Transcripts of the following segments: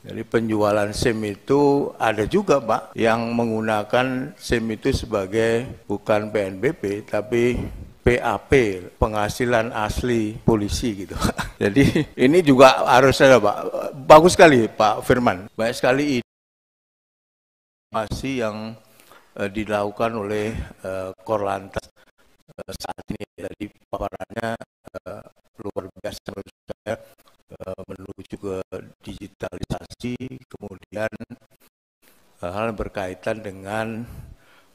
Jadi penjualan SIM itu ada juga Pak yang menggunakan SIM itu sebagai bukan PNBP tapi PAP, penghasilan asli polisi gitu. Jadi ini juga harus ada Pak. Bagus sekali Pak Firman. Banyak sekali ini masih yang e, dilakukan oleh e, eh, Korlantas e, eh, saat ini. Jadi paparannya luar biasa menurut haji, kemudian hal hal berkaitan dengan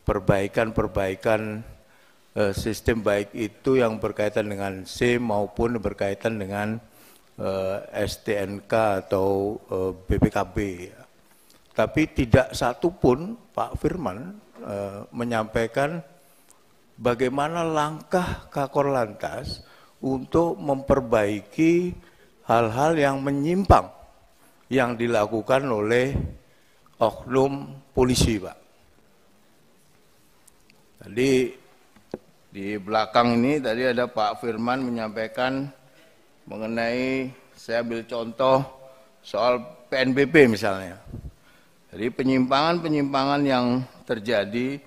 perbaikan-perbaikan eh, sistem baik itu yang berkaitan dengan SIM maupun berkaitan dengan eh, STNK atau BPKB. Eh, Tapi tidak satu pun Pak Firman menyampaikan bagaimana langkah Kakor Lantas untuk memperbaiki hal-hal yang menyimpang yang dilakukan oleh oknum polisi, Pak. Tadi di belakang ini tadi ada Pak Firman menyampaikan mengenai saya ambil contoh soal PNBP misalnya. Jadi penyimpangan-penyimpangan yang terjadi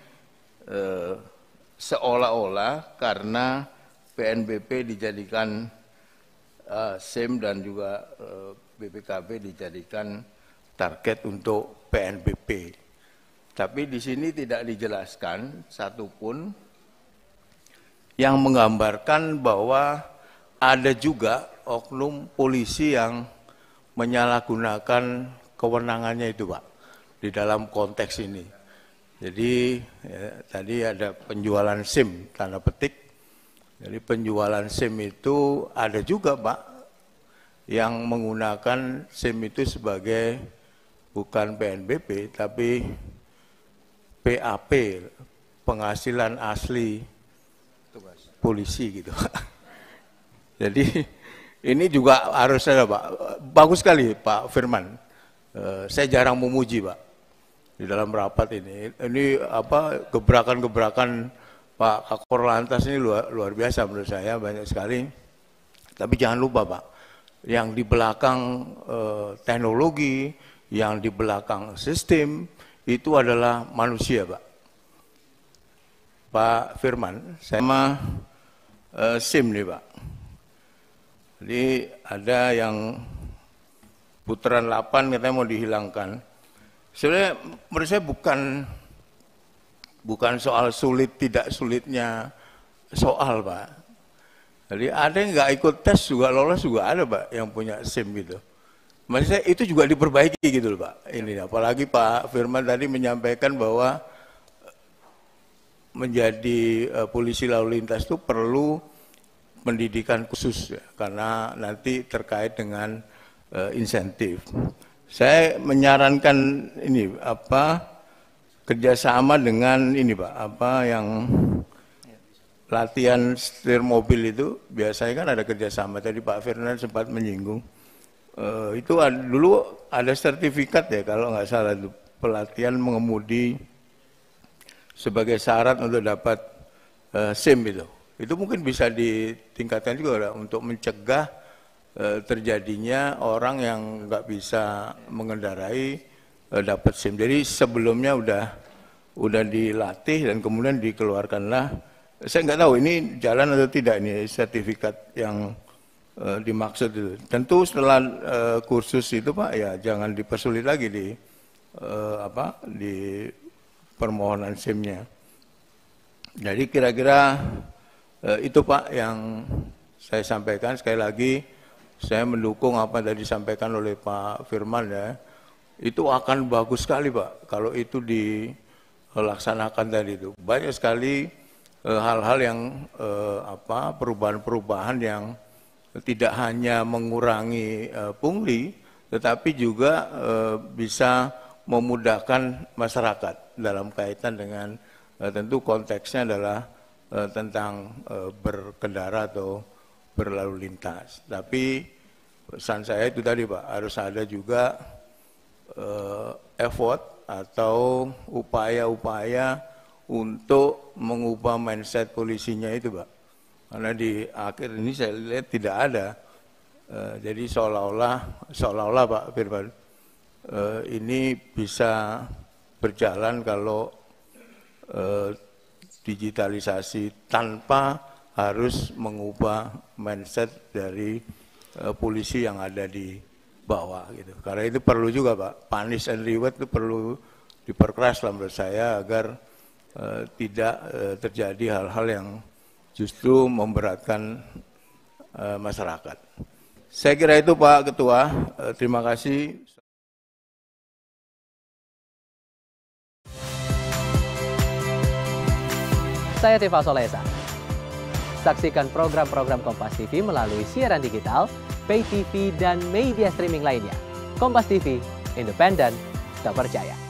eh, seolah-olah karena PNBP dijadikan eh, SIM dan juga eh, BPKB dijadikan target untuk PNBP. Tapi di sini tidak dijelaskan satupun yang menggambarkan bahwa ada juga oknum polisi yang menyalahgunakan kewenangannya itu, Pak, di dalam konteks ini. Jadi ya, tadi ada penjualan SIM tanda petik. Jadi penjualan SIM itu ada juga, Pak, yang menggunakan SIM itu sebagai bukan PNBP tapi PAP, penghasilan asli polisi gitu. Jadi ini juga harusnya Pak. Bagus sekali Pak Firman. Eh, saya jarang memuji Pak di dalam rapat ini. Ini apa gebrakan-gebrakan Pak Kakor Lantas ini luar, luar biasa menurut saya banyak sekali. Tapi jangan lupa Pak, yang di belakang eh, teknologi, yang di belakang sistem itu adalah manusia, Pak. Pak Firman, saya sama eh, SIM nih, Pak. Jadi ada yang putaran 8 katanya mau dihilangkan. Sebenarnya menurut saya bukan bukan soal sulit tidak sulitnya soal, Pak jadi ada yang nggak ikut tes juga lolos juga ada pak yang punya SIM gitu. Maksud itu juga diperbaiki gitu loh pak. Ini apalagi Pak Firman tadi menyampaikan bahwa eh, menjadi uh, polisi lalu lintas itu perlu pendidikan khusus ya, karena nanti terkait dengan uh, insentif. Saya menyarankan ini apa kerjasama dengan ini pak apa yang latihan setir mobil itu biasanya kan ada kerjasama. Tadi Pak Fernand sempat menyinggung. Uh, itu ada, dulu ada sertifikat ya kalau nggak salah itu pelatihan mengemudi sebagai syarat untuk dapat uh, SIM itu. Itu mungkin bisa ditingkatkan juga lah, untuk mencegah eh, terjadinya orang yang nggak bisa mengendarai dapat SIM. Jadi sebelumnya udah udah dilatih dan kemudian dikeluarkanlah saya nggak tahu ini jalan atau tidak ini sertifikat yang uh, dimaksud itu. Tentu setelah uh, kursus itu Pak ya jangan dipersulit lagi di uh, apa di permohonan SIM-nya. Jadi kira-kira uh, itu Pak yang saya sampaikan sekali lagi saya mendukung apa yang tadi disampaikan oleh Pak Firman ya. Itu akan bagus sekali Pak kalau itu dilaksanakan tadi itu. Banyak sekali Eh, hal-hal yang eh, apa perubahan-perubahan yang tidak hanya mengurangi eh, pungli tetapi juga bisa memudahkan masyarakat dalam kaitan dengan tentu konteksnya adalah tentang berkendara atau berlalu lintas. Tapi pesan saya itu tadi Pak, harus ada juga effort atau upaya-upaya untuk mengubah mindset polisinya itu, Pak. Karena di akhir ini saya lihat tidak ada. E, jadi seolah-olah, seolah-olah Pak Firman, e, ini bisa berjalan kalau e, digitalisasi tanpa harus mengubah mindset dari e, polisi yang ada di bawah gitu. Karena itu perlu juga Pak, punish and reward itu perlu diperkeras lah menurut saya agar Eh, tidak eh, terjadi hal-hal yang justru memberatkan eh, masyarakat. Saya kira itu Pak Ketua. Terima kasih. Saya Tifa Solesa. Saksikan program-program Kompas TV melalui siaran digital, pay TV, dan media streaming lainnya. Kompas TV, independen, tak percaya.